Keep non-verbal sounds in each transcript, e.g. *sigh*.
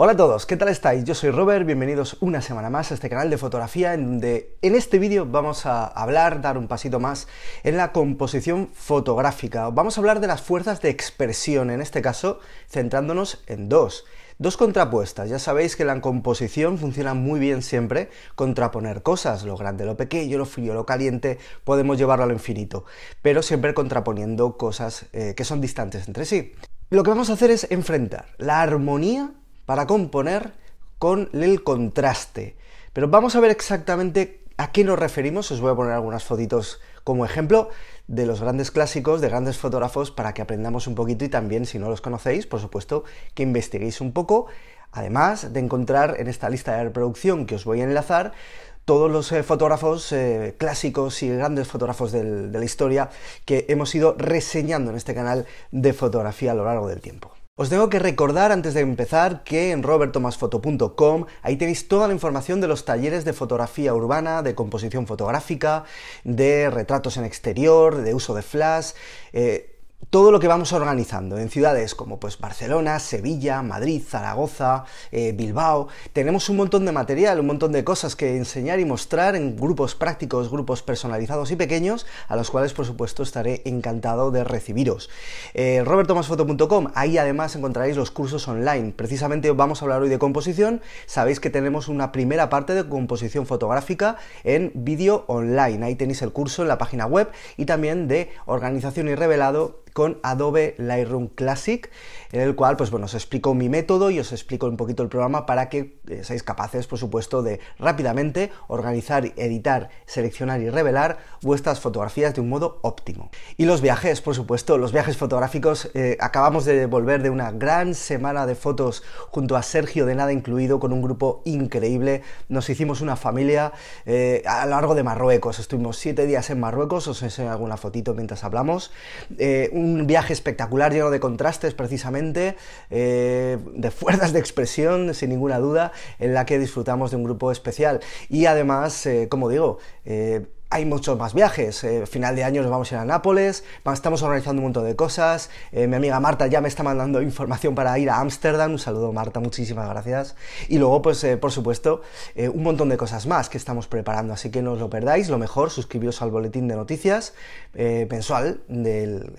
Hola a todos, ¿qué tal estáis? Yo soy Robert, bienvenidos una semana más a este canal de fotografía en donde en este vídeo vamos a hablar, dar un pasito más en la composición fotográfica. Vamos a hablar de las fuerzas de expresión, en este caso centrándonos en dos. Dos contrapuestas, ya sabéis que la composición funciona muy bien siempre, contraponer cosas, lo grande, lo pequeño, lo frío, lo caliente, podemos llevarlo al infinito, pero siempre contraponiendo cosas eh, que son distantes entre sí. Lo que vamos a hacer es enfrentar la armonía para componer con el contraste. Pero vamos a ver exactamente a qué nos referimos. Os voy a poner algunas fotitos como ejemplo de los grandes clásicos, de grandes fotógrafos, para que aprendamos un poquito y también, si no los conocéis, por supuesto, que investiguéis un poco. Además de encontrar en esta lista de reproducción que os voy a enlazar todos los eh, fotógrafos eh, clásicos y grandes fotógrafos de la historia que hemos ido reseñando en este canal de fotografía a lo largo del tiempo. Os tengo que recordar antes de empezar que en robertomasfoto.com ahí tenéis toda la información de los talleres de fotografía urbana, de composición fotográfica, de retratos en exterior, de uso de flash. Eh, todo lo que vamos organizando en ciudades como pues Barcelona, Sevilla, Madrid, Zaragoza, eh, Bilbao, tenemos un montón de material, un montón de cosas que enseñar y mostrar en grupos prácticos, grupos personalizados y pequeños, a los cuales por supuesto estaré encantado de recibiros. Eh, robertomasfoto.com, ahí además encontraréis los cursos online. Precisamente vamos a hablar hoy de composición. Sabéis que tenemos una primera parte de composición fotográfica en vídeo online. Ahí tenéis el curso en la página web y también de organización y revelado con Adobe Lightroom Classic, en el cual, pues bueno, os explico mi método y os explico un poquito el programa para que eh, seáis capaces, por supuesto, de rápidamente organizar, editar, seleccionar y revelar vuestras fotografías de un modo óptimo. Y los viajes, por supuesto, los viajes fotográficos. Eh, acabamos de volver de una gran semana de fotos junto a Sergio de Nada Incluido con un grupo increíble. Nos hicimos una familia eh, a lo largo de Marruecos. Estuvimos siete días en Marruecos, os enseño alguna fotito mientras hablamos un viaje espectacular lleno de contrastes precisamente, eh, de fuerzas de expresión, sin ninguna duda, en la que disfrutamos de un grupo especial. Y además, eh, como digo, eh, hay muchos más viajes. Eh, final de año nos vamos a ir a Nápoles, estamos organizando un montón de cosas. Eh, mi amiga Marta ya me está mandando *laughs* información para ir a Ámsterdam. Un saludo, Marta, muchísimas gracias. Y luego, pues, eh, por supuesto, un montón de cosas más que estamos preparando. Así que no os lo perdáis. Lo mejor, suscribiros al boletín de noticias mensual de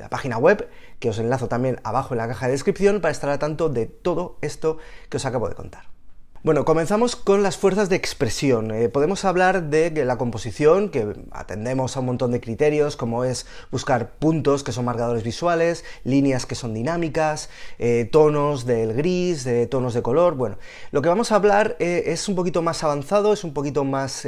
la página web, que os enlazo también abajo en la caja de descripción para estar al tanto de todo esto que os acabo de contar. Bueno, comenzamos con las fuerzas de expresión. Eh, podemos hablar de la composición, que atendemos a un montón de criterios, como es buscar puntos que son marcadores visuales, líneas que son dinámicas, eh, tonos del gris, de tonos de color. Bueno, lo que vamos a hablar eh, es un poquito más avanzado, es un poquito más,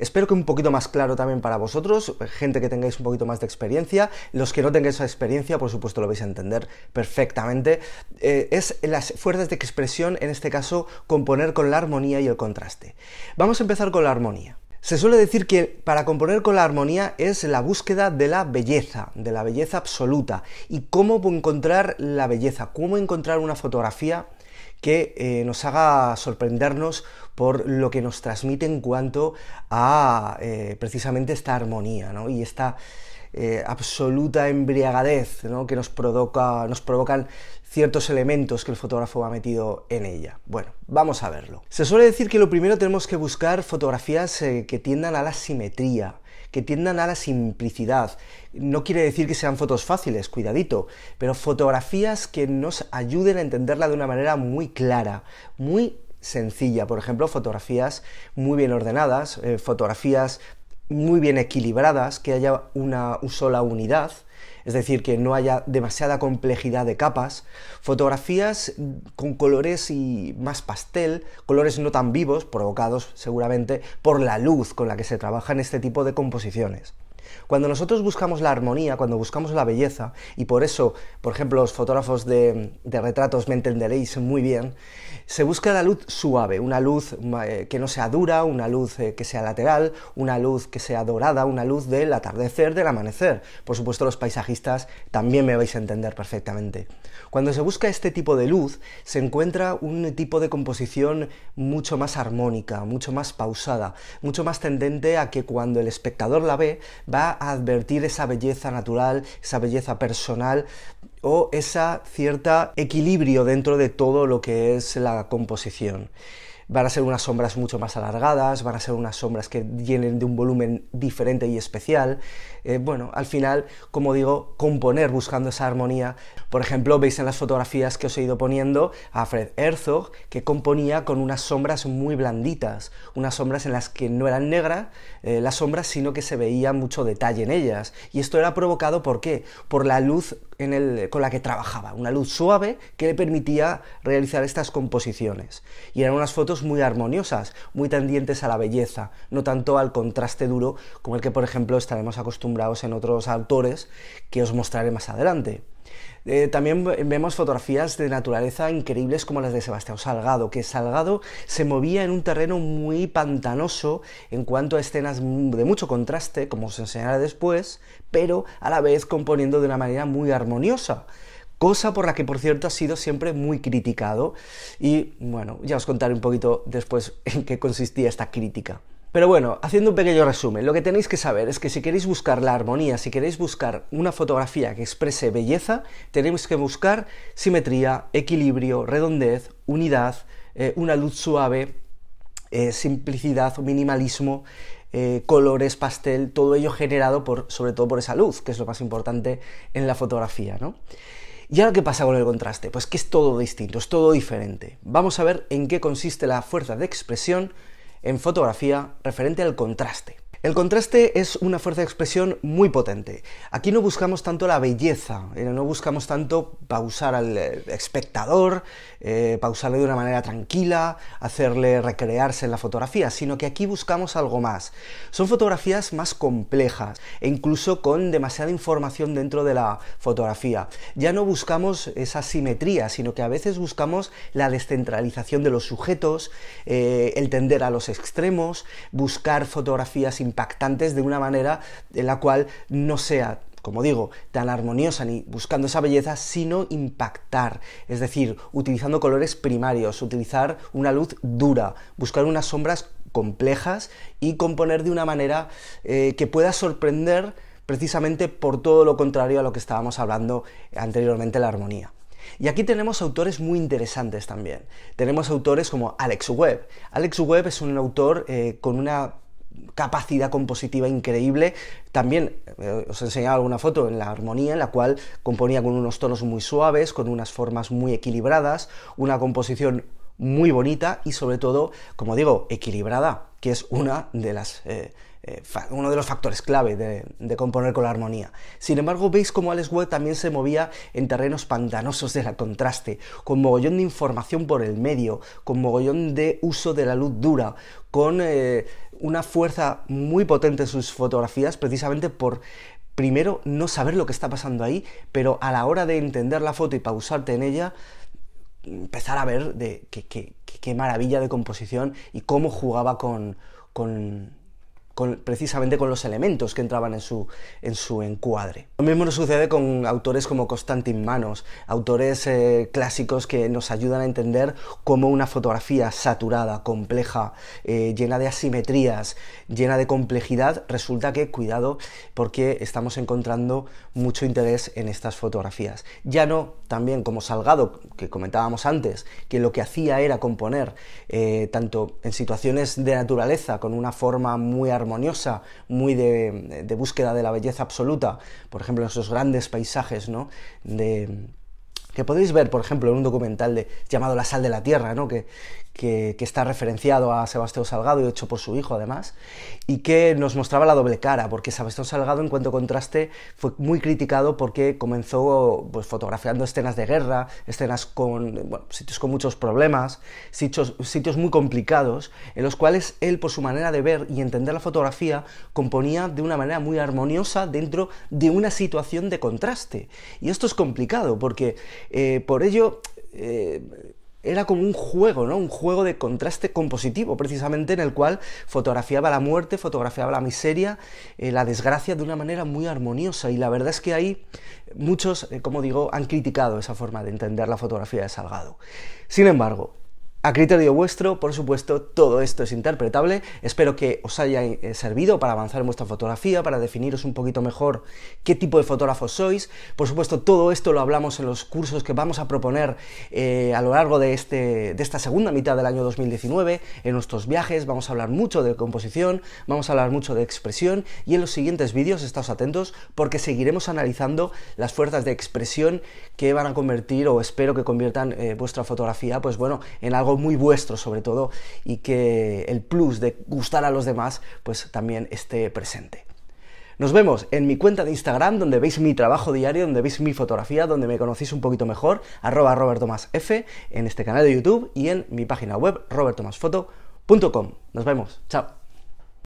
espero que un poquito más claro también para vosotros, gente que tengáis un poquito más de experiencia. Los que no tengáis esa experiencia, por supuesto, lo vais a entender perfectamente. es las fuerzas de expresión, en este caso, componer con la armonía y el contraste. Vamos a empezar con la armonía. Se suele decir que para componer con la armonía es la búsqueda de la belleza, de la belleza absoluta, y cómo encontrar la belleza, cómo encontrar una fotografía que eh, nos haga sorprendernos por lo que nos transmite en cuanto a eh, precisamente esta armonía ¿no? y esta, eh, absoluta embriagadez ¿no? que nos, provoca, nos provocan ciertos elementos que el fotógrafo ha metido en ella. Bueno, vamos a verlo. Se suele decir que lo primero tenemos que buscar fotografías eh, que tiendan a la simetría, que tiendan a la simplicidad. No quiere decir que sean fotos fáciles, cuidadito, pero fotografías que nos ayuden a entenderla de una manera muy clara, muy sencilla, por ejemplo, fotografías muy bien ordenadas, eh, fotografías muy bien equilibradas, que haya una sola unidad, es decir, que no haya demasiada complejidad de capas, fotografías con colores y más pastel, colores no tan vivos, provocados seguramente por la luz con la que se trabaja en este tipo de composiciones. Cuando nosotros buscamos la armonía, cuando buscamos la belleza, y por eso, por ejemplo, los fotógrafos de, de retratos me entenderéis muy bien, se busca la luz suave, una luz eh, que no sea dura, una luz eh, que sea lateral, una luz que sea dorada, una luz del atardecer, del amanecer. Por supuesto, los paisajistas también me vais a entender perfectamente. Cuando se busca este tipo de luz, se encuentra un tipo de composición mucho más armónica, mucho más pausada, mucho más tendente a que cuando el espectador la ve, va a advertir esa belleza natural, esa belleza personal o esa cierta equilibrio dentro de todo lo que es la composición. Van a ser unas sombras mucho más alargadas, van a ser unas sombras que llenen de un volumen diferente y especial. Eh, bueno, al final, como digo, componer buscando esa armonía. Por ejemplo, veis en las fotografías que os he ido poniendo a Fred Herzog, que componía con unas sombras muy blanditas, unas sombras en las que no eran negras eh, las sombras, sino que se veía mucho detalle en ellas. Y esto era provocado por qué? Por la luz con la que trabajaba, una luz suave que le permitía realizar estas composiciones. Y eran unas fotos muy armoniosas, muy tendientes a la belleza, no tanto al contraste duro como el que, por ejemplo, estaremos acostumbrados en otros autores que os mostraré más adelante. Eh, también vemos fotografías de naturaleza increíbles como las de Sebastián Salgado, que Salgado se movía en un terreno muy pantanoso en cuanto a escenas de mucho contraste, como os enseñaré después, pero a la vez componiendo de una manera muy armoniosa cosa por la que por cierto ha sido siempre muy criticado y bueno, ya os contaré un poquito después en qué consistía esta crítica. Pero bueno, haciendo un pequeño resumen, lo que tenéis que saber es que si queréis buscar la armonía, si queréis buscar una fotografía que exprese belleza, tenéis que buscar simetría, equilibrio, redondez, unidad, eh, una luz suave, eh, simplicidad, minimalismo, eh, colores, pastel, todo ello generado por, sobre todo por esa luz, que es lo más importante en la fotografía, ¿no? ¿Y ahora qué pasa con el contraste? Pues que es todo distinto, es todo diferente. Vamos a ver en qué consiste la fuerza de expresión en fotografía referente al contraste. El contraste es una fuerza de expresión muy potente. Aquí no buscamos tanto la belleza, eh, no buscamos tanto pausar al eh, espectador, eh, pausarle de una manera tranquila, hacerle recrearse en la fotografía, sino que aquí buscamos algo más. Son fotografías más complejas e incluso con demasiada información dentro de la fotografía. Ya no buscamos esa simetría, sino que a veces buscamos la descentralización de los sujetos, el tender a los extremos, buscar fotografías impactantes de una manera en la cual no sea como digo, tan armoniosa ni buscando esa belleza, sino impactar, es decir, utilizando colores primarios, utilizar una luz dura, buscar unas sombras complejas y componer de una manera eh, que pueda sorprender precisamente por todo lo contrario a lo que estábamos hablando anteriormente, la armonía. Y aquí tenemos autores muy interesantes también. Tenemos autores como Alex Webb. Alex Webb es un autor eh, con una capacidad compositiva increíble. También eh, os os enseñado alguna foto en la armonía, en la cual componía con unos tonos muy suaves, con unas formas muy equilibradas, una composición muy bonita y sobre todo, como digo, equilibrada, que es una de las... Eh, eh, uno de los factores clave de, componer con la armonía. Sin embargo, veis como Alex Webb también se movía en terrenos pantanosos de la contraste, con mogollón de información por el medio, con mogollón de uso de la luz dura, con eh, una fuerza muy potente en sus fotografías, precisamente por primero no saber lo que está pasando ahí, pero a la hora de entender la foto y pausarte en ella, empezar a ver de qué, maravilla de composición y cómo jugaba con precisamente con los elementos que entraban en su, en su encuadre. Lo mismo nos sucede con autores como Constantin Manos, autores eh, clásicos que nos ayudan a entender cómo una fotografía saturada, compleja, eh, llena de asimetrías, llena de complejidad, resulta que, cuidado, porque estamos encontrando mucho interés en estas fotografías. Ya no también como Salgado, que comentábamos antes, que lo que hacía era componer eh, tanto en situaciones de naturaleza, con una forma muy armoniosa, muy de, búsqueda de la belleza absoluta, por ejemplo, esos grandes paisajes ¿no? de que podéis ver, por ejemplo, en un documental llamado La sal de la tierra, que, que, está referenciado a Sebastián Salgado y hecho por su hijo además, y que nos mostraba la doble cara, porque Sebastián Salgado en cuanto a contraste fue muy criticado porque comenzó pues, fotografiando escenas de guerra, escenas con sitios con muchos problemas, sitios, sitios muy complicados, en los cuales él por su manera de ver y entender la fotografía componía de una manera muy armoniosa dentro de una situación de contraste. Y esto es complicado porque eh, por ello, eh, era como un juego, ¿no? Un juego de contraste compositivo, precisamente en el cual fotografiaba la muerte, fotografiaba la miseria, eh, la desgracia de una manera muy armoniosa. Y la verdad es que ahí muchos, como digo, han criticado esa forma de entender la fotografía de Salgado. Sin embargo, a criterio vuestro, por supuesto, todo esto es interpretable. Espero que os haya eh, servido para avanzar en vuestra fotografía, para definiros un poquito mejor qué tipo de fotógrafos sois. Por supuesto, todo esto lo hablamos en los cursos que vamos a proponer eh, a lo largo de, este, de esta segunda mitad del año 2019. En nuestros viajes vamos a hablar mucho de composición, vamos a hablar mucho de expresión y en los siguientes vídeos, estáos atentos, porque seguiremos analizando las fuerzas de expresión que van a convertir o espero que conviertan eh, vuestra fotografía, pues bueno, en algo muy vuestro sobre todo y que el plus de gustar a los demás pues también esté presente. Nos vemos en mi cuenta de Instagram, donde veis mi trabajo diario, donde veis mi fotografía, donde me conocéis un poquito mejor, arroba robertomasf, en este canal de YouTube y en mi página web robertomasfoto.com. Nos vemos, chao.